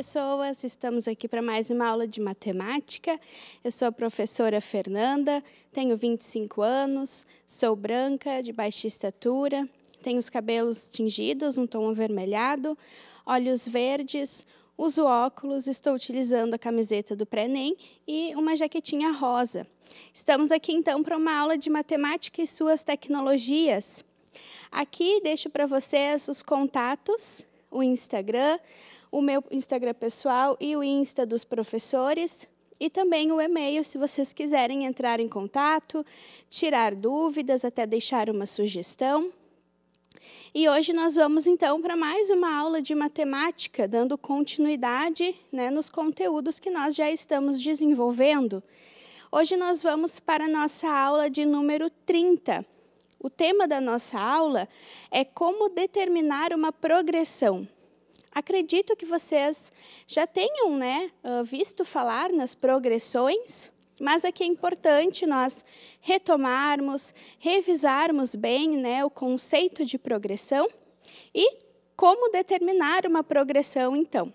pessoas, estamos aqui para mais uma aula de matemática. Eu sou a professora Fernanda, tenho 25 anos, sou branca, de baixa estatura, tenho os cabelos tingidos, um tom avermelhado, olhos verdes, uso óculos, estou utilizando a camiseta do pré-NEM e uma jaquetinha rosa. Estamos aqui então para uma aula de matemática e suas tecnologias. Aqui deixo para vocês os contatos, o Instagram, o meu Instagram pessoal e o Insta dos professores. E também o e-mail, se vocês quiserem entrar em contato, tirar dúvidas, até deixar uma sugestão. E hoje nós vamos então para mais uma aula de matemática, dando continuidade né, nos conteúdos que nós já estamos desenvolvendo. Hoje nós vamos para a nossa aula de número 30. O tema da nossa aula é como determinar uma progressão. Acredito que vocês já tenham né, ah, visto falar nas progressões, mas aqui é, é importante nós retomarmos, revisarmos bem né, o conceito de progressão e como determinar uma progressão, então.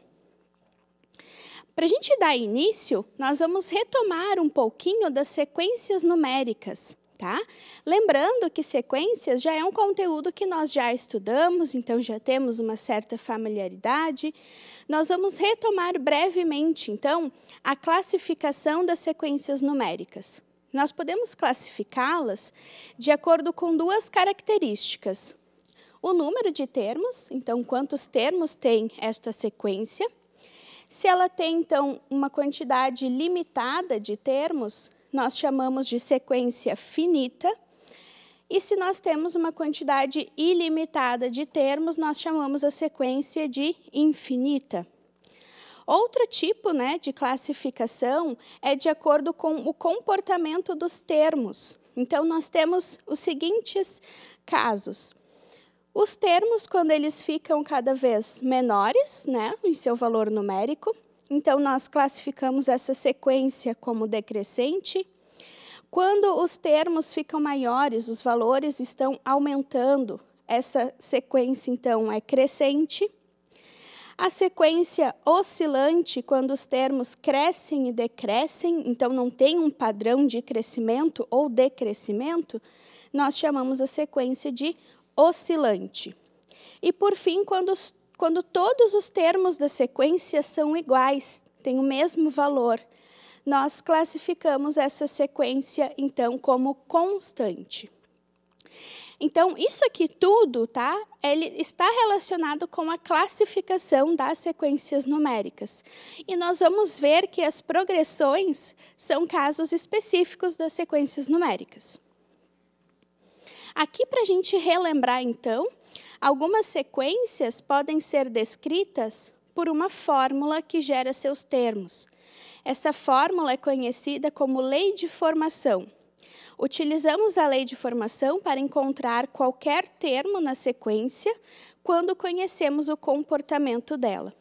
Para a gente dar início, nós vamos retomar um pouquinho das sequências numéricas tá? Lembrando que sequências já é um conteúdo que nós já estudamos, então já temos uma certa familiaridade. Nós vamos retomar brevemente, então, a classificação das sequências numéricas. Nós podemos classificá-las de acordo com duas características. O número de termos, então quantos termos tem esta sequência. Se ela tem, então, uma quantidade limitada de termos, nós chamamos de sequência finita. E se nós temos uma quantidade ilimitada de termos, nós chamamos a sequência de infinita. Outro tipo né, de classificação é de acordo com o comportamento dos termos. Então, nós temos os seguintes casos. Os termos, quando eles ficam cada vez menores né, em seu valor numérico, então nós classificamos essa sequência como decrescente. Quando os termos ficam maiores, os valores estão aumentando. Essa sequência, então, é crescente. A sequência oscilante, quando os termos crescem e decrescem, então não tem um padrão de crescimento ou decrescimento, nós chamamos a sequência de oscilante. E por fim, quando, quando todos os termos da sequência são iguais, têm o mesmo valor, nós classificamos essa sequência, então, como constante. Então, isso aqui tudo, tá? Ele está relacionado com a classificação das sequências numéricas. E nós vamos ver que as progressões são casos específicos das sequências numéricas. Aqui, para a gente relembrar, então, algumas sequências podem ser descritas por uma fórmula que gera seus termos. Essa fórmula é conhecida como lei de formação. Utilizamos a lei de formação para encontrar qualquer termo na sequência quando conhecemos o comportamento dela.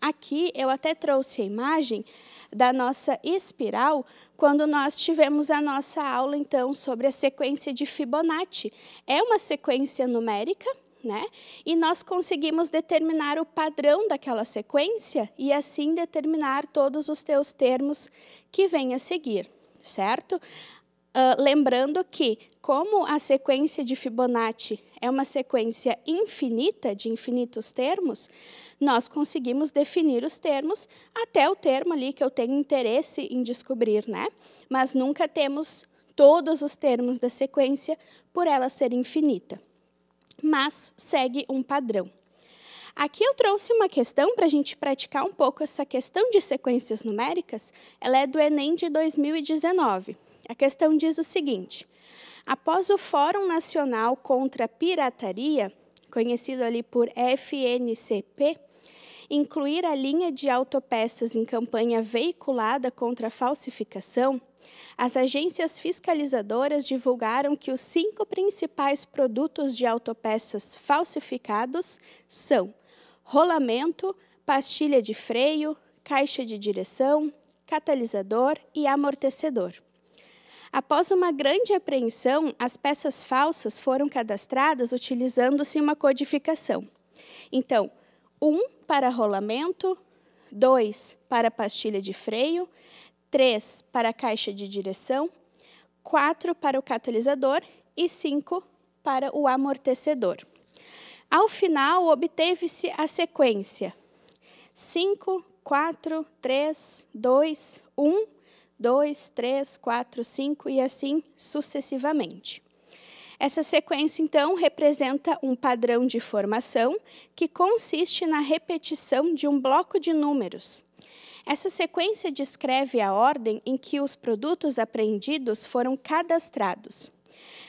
Aqui eu até trouxe a imagem da nossa espiral quando nós tivemos a nossa aula então sobre a sequência de Fibonacci. É uma sequência numérica né? E nós conseguimos determinar o padrão daquela sequência e assim determinar todos os teus termos que vêm a seguir, certo? Uh, lembrando que, como a sequência de Fibonacci é uma sequência infinita, de infinitos termos, nós conseguimos definir os termos até o termo ali que eu tenho interesse em descobrir, né? Mas nunca temos todos os termos da sequência por ela ser infinita mas segue um padrão. Aqui eu trouxe uma questão para a gente praticar um pouco essa questão de sequências numéricas. Ela é do Enem de 2019. A questão diz o seguinte: após o Fórum Nacional contra a Pirataria, conhecido ali por FNCP, incluir a linha de autopeças em campanha veiculada contra a falsificação, as agências fiscalizadoras divulgaram que os cinco principais produtos de autopeças falsificados são rolamento, pastilha de freio, caixa de direção, catalisador e amortecedor. Após uma grande apreensão, as peças falsas foram cadastradas utilizando-se uma codificação. Então, um para rolamento, dois para pastilha de freio, três para caixa de direção, quatro para o catalisador e cinco para o amortecedor. Ao final, obteve-se a sequência 5, 4, 3, 2, 1, 2, 3, 4, 5 e assim sucessivamente. Essa sequência, então, representa um padrão de formação que consiste na repetição de um bloco de números. Essa sequência descreve a ordem em que os produtos apreendidos foram cadastrados.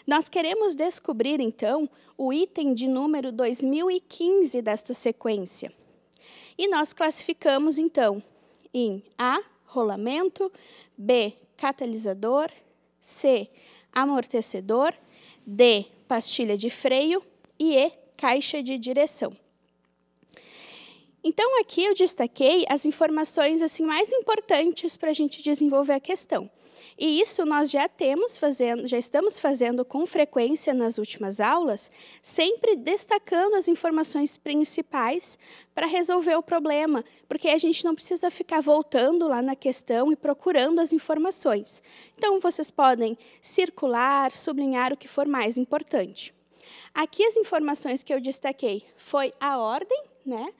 Nós queremos descobrir, então, o item de número 2015 desta sequência. E nós classificamos, então, em A, rolamento, B, catalisador, C, amortecedor D, pastilha de freio e E, caixa de direção. Então, aqui eu destaquei as informações assim mais importantes para a gente desenvolver a questão. E isso nós já temos fazendo, já estamos fazendo com frequência nas últimas aulas, sempre destacando as informações principais para resolver o problema, porque a gente não precisa ficar voltando lá na questão e procurando as informações. Então vocês podem circular, sublinhar o que for mais importante. Aqui as informações que eu destaquei foi a ordem, né?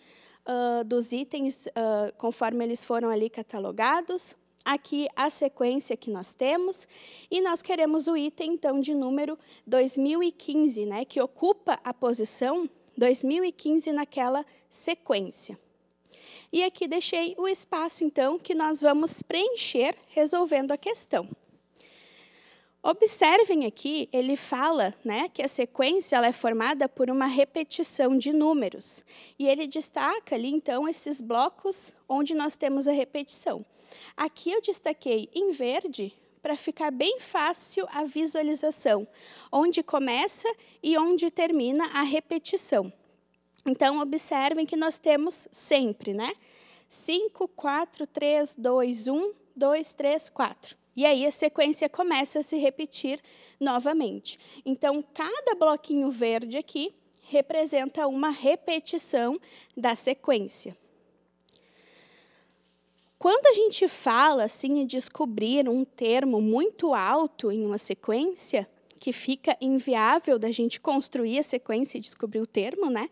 Uh, dos itens uh, conforme eles foram ali catalogados, aqui a sequência que nós temos, e nós queremos o item, então, de número 2015, né, que ocupa a posição 2015 naquela sequência. E aqui deixei o espaço, então, que nós vamos preencher resolvendo a questão. Observem aqui, ele fala né, que a sequência ela é formada por uma repetição de números. E ele destaca ali, então, esses blocos onde nós temos a repetição. Aqui eu destaquei em verde para ficar bem fácil a visualização, onde começa e onde termina a repetição. Então, observem que nós temos sempre, né? 5, 4, 3, 2, 1, 2, 3, 4. E aí a sequência começa a se repetir novamente. Então, cada bloquinho verde aqui representa uma repetição da sequência quando a gente fala assim em descobrir um termo muito alto em uma sequência, que fica inviável da gente construir a sequência e descobrir o termo, né?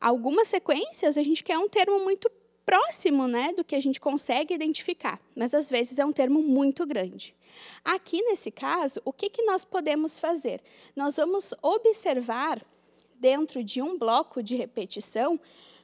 Algumas sequências a gente quer um termo muito próximo, né, do que a gente consegue identificar, mas às vezes é um termo muito grande. Aqui nesse caso, o que, que nós podemos fazer? Nós vamos observar dentro de um bloco de repetição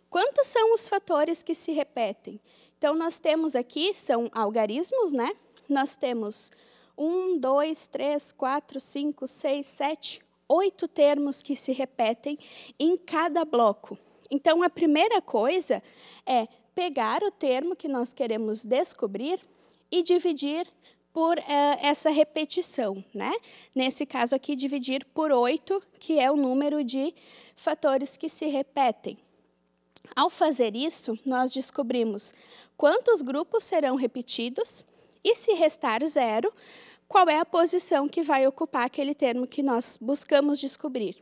quantos são os fatores que se repetem então, nós temos aqui, são algarismos, né? Nós temos um, dois, três, quatro, cinco, seis, sete, oito termos que se repetem em cada bloco. Então, a primeira coisa é pegar o termo que nós queremos descobrir e dividir por uh, essa repetição. Né? Nesse caso aqui, dividir por oito, que é o número de fatores que se repetem. Ao fazer isso, nós descobrimos quantos grupos serão repetidos e, se restar zero, qual é a posição que vai ocupar aquele termo que nós buscamos descobrir.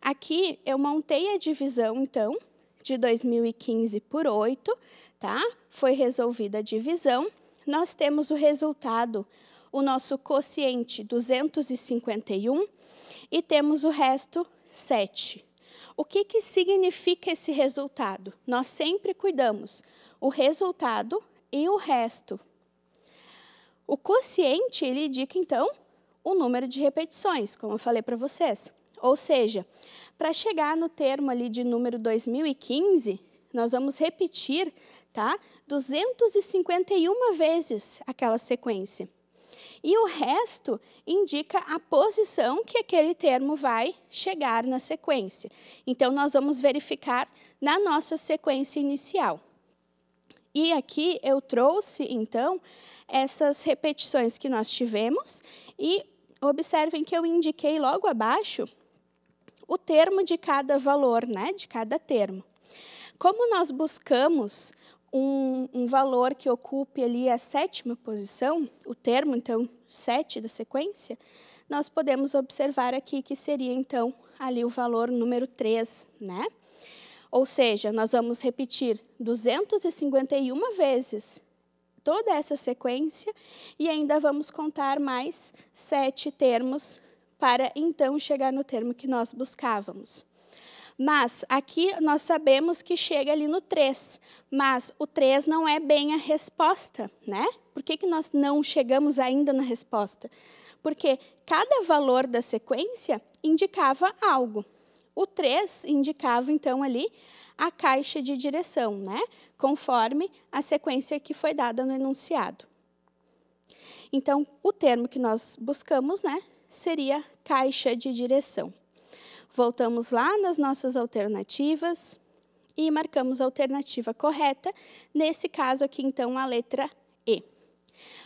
Aqui eu montei a divisão, então, de 2015 por 8, tá? Foi resolvida a divisão. Nós temos o resultado, o nosso quociente 251 e temos o resto 7. O que, que significa esse resultado? Nós sempre cuidamos o resultado e o resto. O quociente, ele indica, então, o número de repetições, como eu falei para vocês. Ou seja, para chegar no termo ali de número 2015, nós vamos repetir tá, 251 vezes aquela sequência. E o resto indica a posição que aquele termo vai chegar na sequência. Então, nós vamos verificar na nossa sequência inicial. E aqui eu trouxe, então, essas repetições que nós tivemos e observem que eu indiquei logo abaixo o termo de cada valor, né, de cada termo. Como nós buscamos um, um, valor que ocupe ali a sétima posição, o termo, então, 7 da sequência, nós podemos observar aqui que seria, então, ali o valor número 3, né? Ou seja, nós vamos repetir 251 vezes toda essa sequência e ainda vamos contar mais sete termos para então chegar no termo que nós buscávamos. Mas aqui nós sabemos que chega ali no 3, mas o 3 não é bem a resposta, né? Por que, que nós não chegamos ainda na resposta? Porque cada valor da sequência indicava algo. O 3 indicava, então, ali a caixa de direção, né? Conforme a sequência que foi dada no enunciado. Então, o termo que nós buscamos, né, seria caixa de direção. Voltamos lá nas nossas alternativas e marcamos a alternativa correta. Nesse caso aqui, então, a letra E.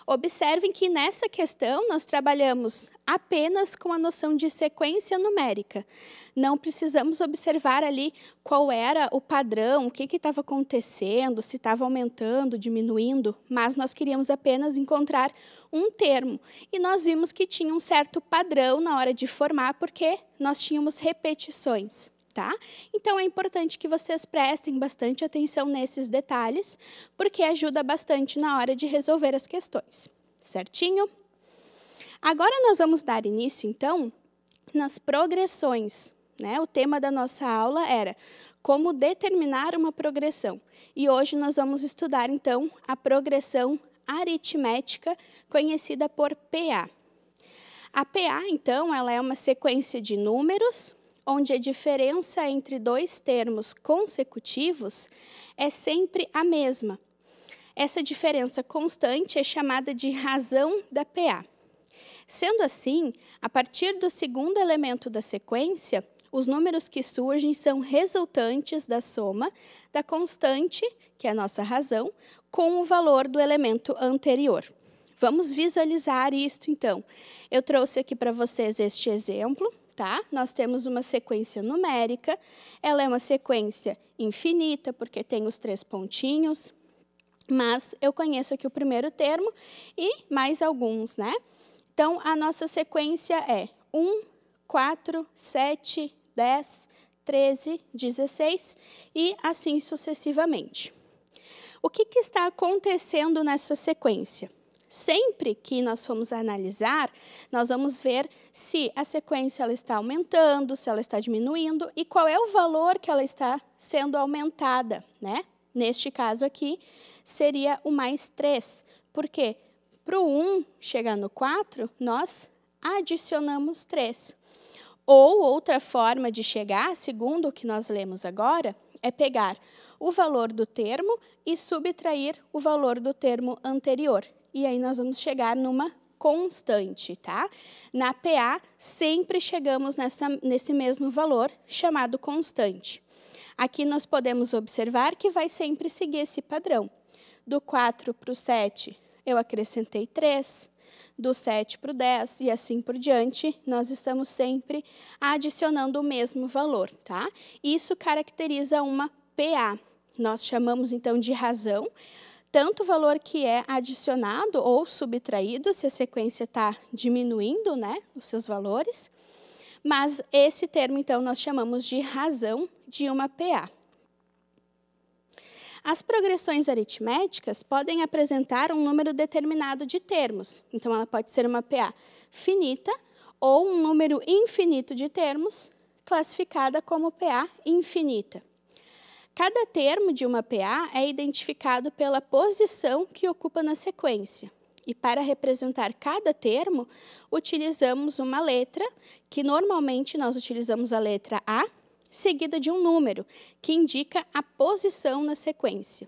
Observem que nessa questão nós trabalhamos apenas com a noção de sequência numérica. Não precisamos observar ali qual era o padrão, o que estava acontecendo, se estava aumentando, diminuindo, mas nós queríamos apenas encontrar um termo. E nós vimos que tinha um certo padrão na hora de formar, porque nós tínhamos repetições tá? Então é importante que vocês prestem bastante atenção nesses detalhes, porque ajuda bastante na hora de resolver as questões, certinho? Agora nós vamos dar início, então, nas progressões. Né? O tema da nossa aula era como determinar uma progressão. E hoje nós vamos estudar, então, a progressão aritmética, conhecida por PA. A PA, então, ela é uma sequência de números onde a diferença entre dois termos consecutivos é sempre a mesma. Essa diferença constante é chamada de razão da PA. Sendo assim, a partir do segundo elemento da sequência, os números que surgem são resultantes da soma da constante, que é a nossa razão, com o valor do elemento anterior. Vamos visualizar isto, então. Eu trouxe aqui para vocês este exemplo tá? Nós temos uma sequência numérica, ela é uma sequência infinita, porque tem os três pontinhos, mas eu conheço aqui o primeiro termo e mais alguns, né? Então, a nossa sequência é 1, 4, 7, 10, 13, 16 e assim sucessivamente. O que, que está acontecendo nessa sequência? sempre que nós formos analisar, nós vamos ver se a sequência ela está aumentando, se ela está diminuindo e qual é o valor que ela está sendo aumentada, né? Neste caso aqui, seria o mais 3, porque para o 1 chegar no 4, nós adicionamos 3. Ou outra forma de chegar, segundo o que nós lemos agora, é pegar o valor do termo e subtrair o valor do termo anterior e aí nós vamos chegar numa constante, tá? Na PA, sempre chegamos nessa, nesse mesmo valor, chamado constante. Aqui nós podemos observar que vai sempre seguir esse padrão. Do 4 para o 7, eu acrescentei 3. Do 7 para o 10 e assim por diante, nós estamos sempre adicionando o mesmo valor, tá? Isso caracteriza uma PA. Nós chamamos, então, de razão tanto o valor que é adicionado ou subtraído, se a sequência está diminuindo né, os seus valores, mas esse termo, então, nós chamamos de razão de uma PA. As progressões aritméticas podem apresentar um número determinado de termos, então ela pode ser uma PA finita ou um número infinito de termos, classificada como PA infinita. Cada termo de uma PA é identificado pela posição que ocupa na sequência. E para representar cada termo, utilizamos uma letra, que normalmente nós utilizamos a letra A, seguida de um número, que indica a posição na sequência.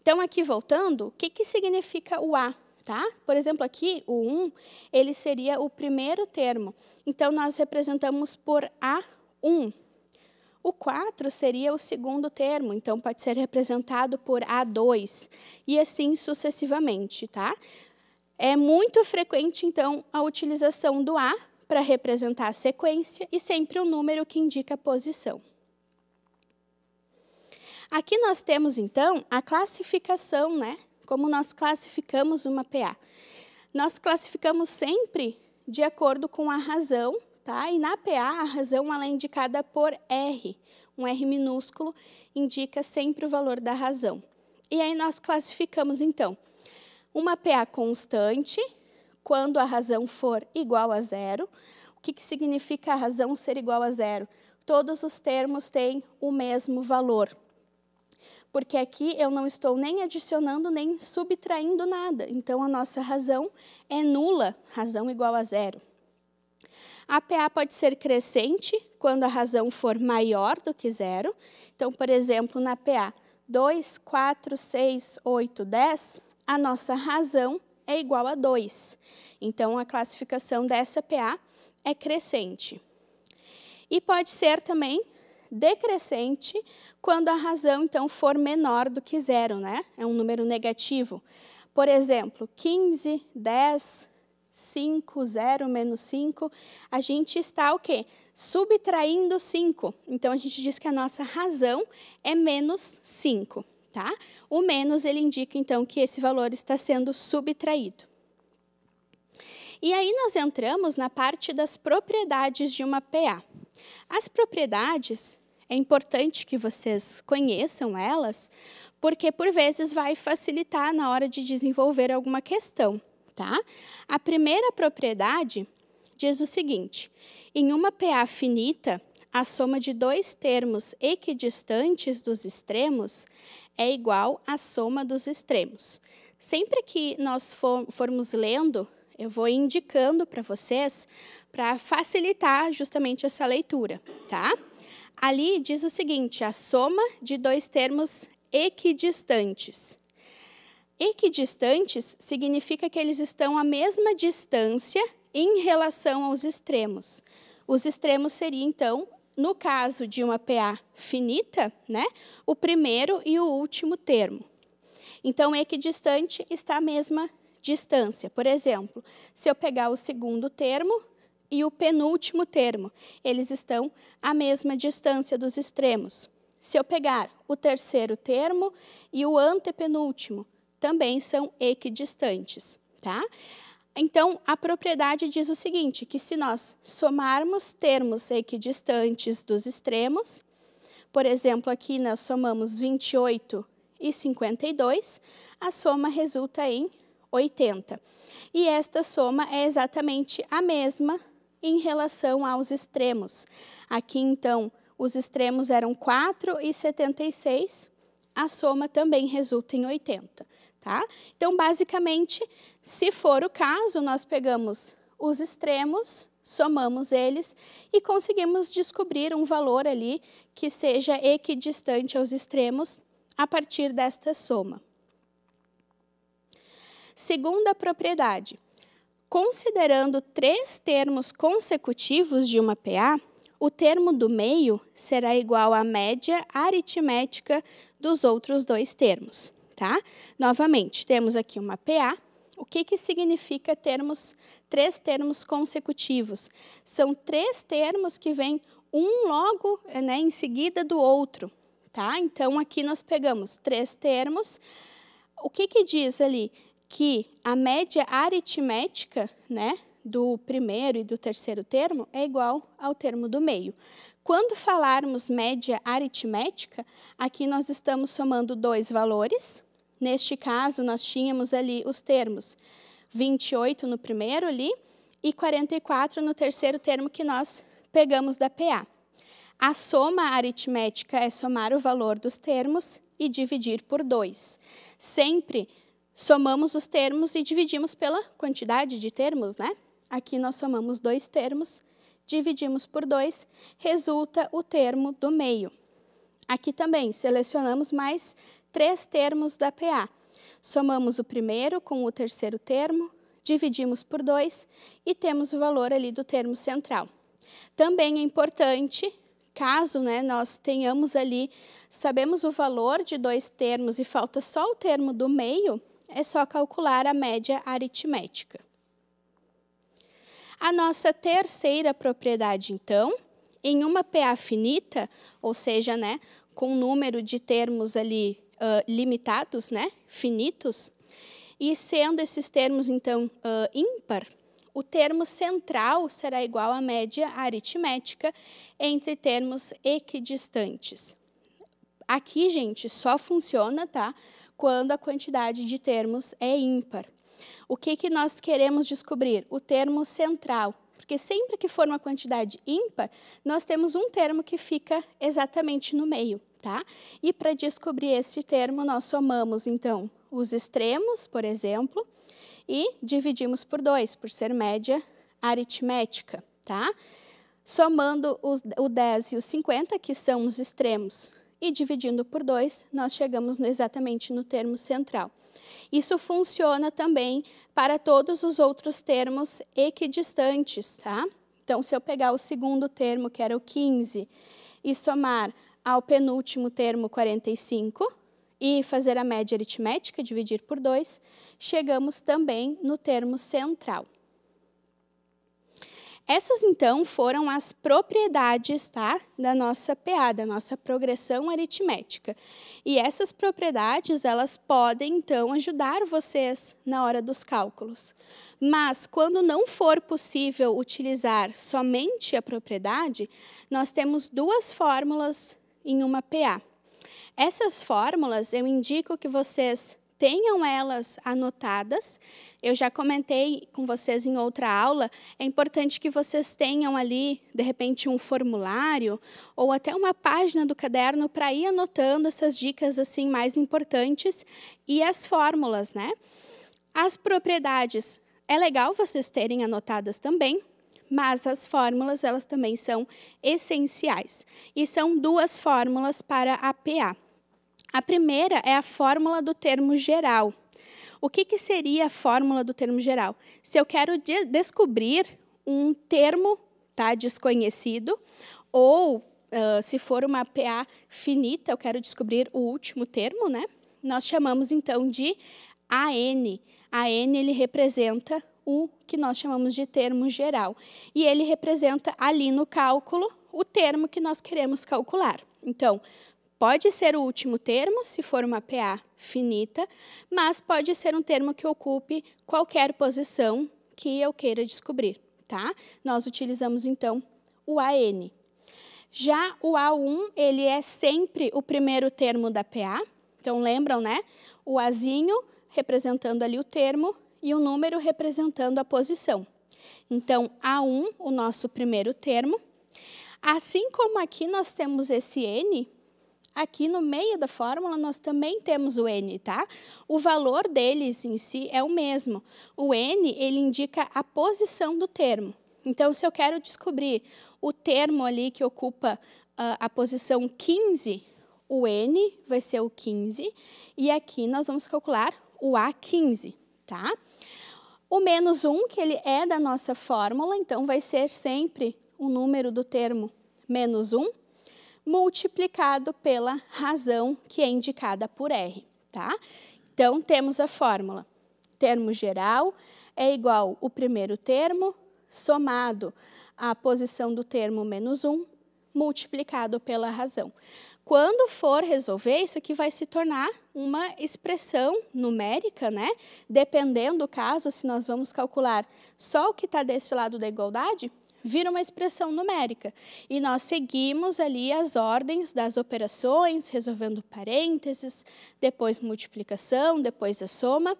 Então, aqui voltando, o que, que significa o A? Tá? Por exemplo, aqui, o 1, ele seria o primeiro termo. Então, nós representamos por A1. O 4 seria o segundo termo, então pode ser representado por A2 e assim sucessivamente, tá? É muito frequente, então, a utilização do A para representar a sequência e sempre o um número que indica a posição. Aqui nós temos, então, a classificação, né? Como nós classificamos uma PA. Nós classificamos sempre de acordo com a razão Tá? E na PA, a razão ela é indicada por R. Um R minúsculo indica sempre o valor da razão. E aí nós classificamos, então, uma PA constante, quando a razão for igual a zero. O que, que significa a razão ser igual a zero? Todos os termos têm o mesmo valor. Porque aqui eu não estou nem adicionando nem subtraindo nada. Então, a nossa razão é nula, razão igual a zero. A PA pode ser crescente quando a razão for maior do que zero. Então, por exemplo, na PA 2, 4, 6, 8, 10, a nossa razão é igual a 2. Então, a classificação dessa PA é crescente. E pode ser também decrescente quando a razão, então, for menor do que zero, né? É um número negativo. Por exemplo, 15, 10, 5, 0, menos 5, a gente está o quê? Subtraindo 5. Então, a gente diz que a nossa razão é menos 5. Tá? O menos, ele indica, então, que esse valor está sendo subtraído. E aí nós entramos na parte das propriedades de uma PA. As propriedades, é importante que vocês conheçam elas, porque por vezes vai facilitar na hora de desenvolver alguma questão. Tá? A primeira propriedade diz o seguinte: em uma PA finita, a soma de dois termos equidistantes dos extremos é igual à soma dos extremos. Sempre que nós for, formos lendo, eu vou indicando para vocês para facilitar justamente essa leitura, tá? Ali diz o seguinte: a soma de dois termos equidistantes. Equidistantes significa que eles estão à mesma distância em relação aos extremos. Os extremos seriam, então, no caso de uma PA finita, né, o primeiro e o último termo. Então, equidistante está à mesma distância. Por exemplo, se eu pegar o segundo termo e o penúltimo termo, eles estão à mesma distância dos extremos. Se eu pegar o terceiro termo e o antepenúltimo, também são equidistantes, tá? Então, a propriedade diz o seguinte, que se nós somarmos termos equidistantes dos extremos, por exemplo, aqui nós somamos 28 e 52, a soma resulta em 80. E esta soma é exatamente a mesma em relação aos extremos. Aqui, então, os extremos eram 4 e 76, a soma também resulta em 80. Tá? Então, basicamente, se for o caso, nós pegamos os extremos, somamos eles e conseguimos descobrir um valor ali que seja equidistante aos extremos a partir desta soma. Segunda propriedade. Considerando três termos consecutivos de uma PA, o termo do meio será igual à média aritmética dos outros dois termos. Tá? Novamente, temos aqui uma PA. O que, que significa termos três termos consecutivos? São três termos que vêm um logo eh, né, em seguida do outro. Tá? Então, aqui nós pegamos três termos. O que, que diz ali? Que a média aritmética né, do primeiro e do terceiro termo é igual ao termo do meio. Quando falarmos média aritmética, aqui nós estamos somando dois valores, Neste caso, nós tínhamos ali os termos 28 no primeiro ali e 44 no terceiro termo que nós pegamos da PA. A soma aritmética é somar o valor dos termos e dividir por 2. Sempre somamos os termos e dividimos pela quantidade de termos, né? Aqui nós somamos dois termos, dividimos por 2, resulta o termo do meio. Aqui também selecionamos mais três termos da PA. Somamos o primeiro com o terceiro termo, dividimos por 2 e temos o valor ali do termo central. Também é importante, caso né, nós tenhamos ali, sabemos o valor de dois termos e falta só o termo do meio, é só calcular a média aritmética. A nossa terceira propriedade, então, em uma PA finita, ou seja, né, com um número de termos ali uh, limitados, né, finitos. E sendo esses termos, então, uh, ímpar, o termo central será igual à média aritmética entre termos equidistantes. Aqui, gente, só funciona tá, quando a quantidade de termos é ímpar. O que, que nós queremos descobrir? O termo central. Porque sempre que for uma quantidade ímpar, nós temos um termo que fica exatamente no meio tá? E para descobrir esse termo, nós somamos, então, os extremos, por exemplo, e dividimos por 2, por ser média aritmética, tá? Somando os, o 10 e o 50, que são os extremos, e dividindo por 2, nós chegamos no, exatamente no termo central. Isso funciona também para todos os outros termos equidistantes, tá? Então, se eu pegar o segundo termo, que era o 15, e somar ao penúltimo termo 45 e fazer a média aritmética, dividir por 2, chegamos também no termo central. Essas, então, foram as propriedades tá, da nossa PA, da nossa progressão aritmética. E essas propriedades, elas podem, então, ajudar vocês na hora dos cálculos. Mas, quando não for possível utilizar somente a propriedade, nós temos duas fórmulas em uma PA. Essas fórmulas eu indico que vocês tenham elas anotadas. Eu já comentei com vocês em outra aula, é importante que vocês tenham ali, de repente, um formulário ou até uma página do caderno para ir anotando essas dicas assim mais importantes e as fórmulas, né? As propriedades, é legal vocês terem anotadas também, mas as fórmulas elas também são essenciais. E são duas fórmulas para a PA. A primeira é a fórmula do termo geral. O que, que seria a fórmula do termo geral? Se eu quero de descobrir um termo tá, desconhecido ou Uh, se for uma PA finita, eu quero descobrir o último termo, né? Nós chamamos então de AN. AN ele representa o que nós chamamos de termo geral. E ele representa ali no cálculo o termo que nós queremos calcular. Então, pode ser o último termo, se for uma PA finita, mas pode ser um termo que ocupe qualquer posição que eu queira descobrir. Tá? Nós utilizamos, então, o AN. Já o A1, ele é sempre o primeiro termo da PA. Então, lembram, né? O Azinho representando ali o termo e o número representando a posição. Então, A1, o nosso primeiro termo. Assim como aqui nós temos esse N, aqui no meio da fórmula nós também temos o N, tá? O valor deles em si é o mesmo. O N, ele indica a posição do termo. Então, se eu quero descobrir o termo ali que ocupa uh, a posição 15, o N vai ser o 15, e aqui nós vamos calcular o A15, tá? O menos 1, que ele é da nossa fórmula, então vai ser sempre o número do termo menos 1, multiplicado pela razão que é indicada por R. Tá? Então, temos a fórmula. Termo geral é igual o primeiro termo somado à posição do termo menos 1, multiplicado pela razão. Quando for resolver, isso aqui vai se tornar uma expressão numérica, né? Dependendo do caso, se nós vamos calcular só o que está desse lado da igualdade, vira uma expressão numérica. E nós seguimos ali as ordens das operações, resolvendo parênteses, depois multiplicação, depois a soma.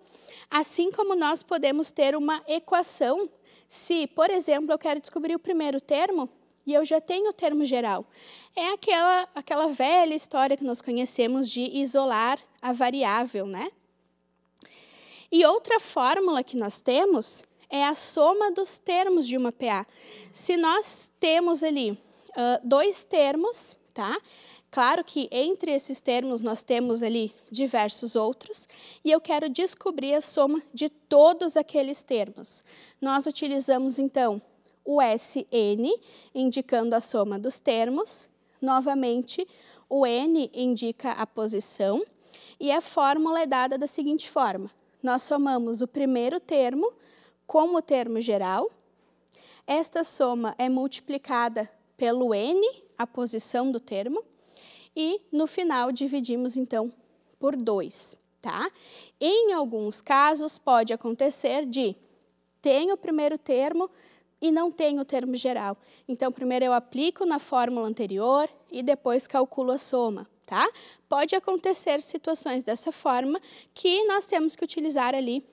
Assim como nós podemos ter uma equação, se, por exemplo, eu quero descobrir o primeiro termo, e eu já tenho o termo geral. É aquela, aquela velha história que nós conhecemos de isolar a variável, né? E outra fórmula que nós temos é a soma dos termos de uma PA. Se nós temos ali uh, dois termos, tá? Claro que entre esses termos nós temos ali diversos outros, e eu quero descobrir a soma de todos aqueles termos. Nós utilizamos, então, o SN, indicando a soma dos termos. Novamente, o N indica a posição e a fórmula é dada da seguinte forma. Nós somamos o primeiro termo com o termo geral. Esta soma é multiplicada pelo N, a posição do termo, e no final dividimos, então, por 2, tá? Em alguns casos, pode acontecer de tem o primeiro termo, e não tem o termo geral. Então, primeiro eu aplico na fórmula anterior e depois calculo a soma. Tá? Pode acontecer situações dessa forma que nós temos que utilizar ali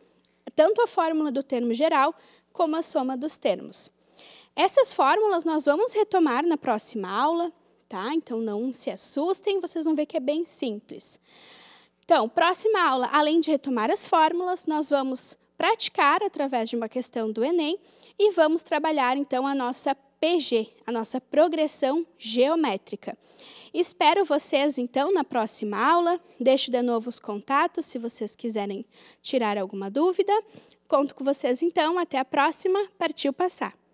tanto a fórmula do termo geral como a soma dos termos. Essas fórmulas nós vamos retomar na próxima aula, tá? Então não se assustem, vocês vão ver que é bem simples. Então, próxima aula, além de retomar as fórmulas, nós vamos praticar através de uma questão do Enem e vamos trabalhar então a nossa PG, a nossa progressão geométrica. Espero vocês então na próxima aula. Deixo de novo os contatos se vocês quiserem tirar alguma dúvida. Conto com vocês então, até a próxima. Partiu passar!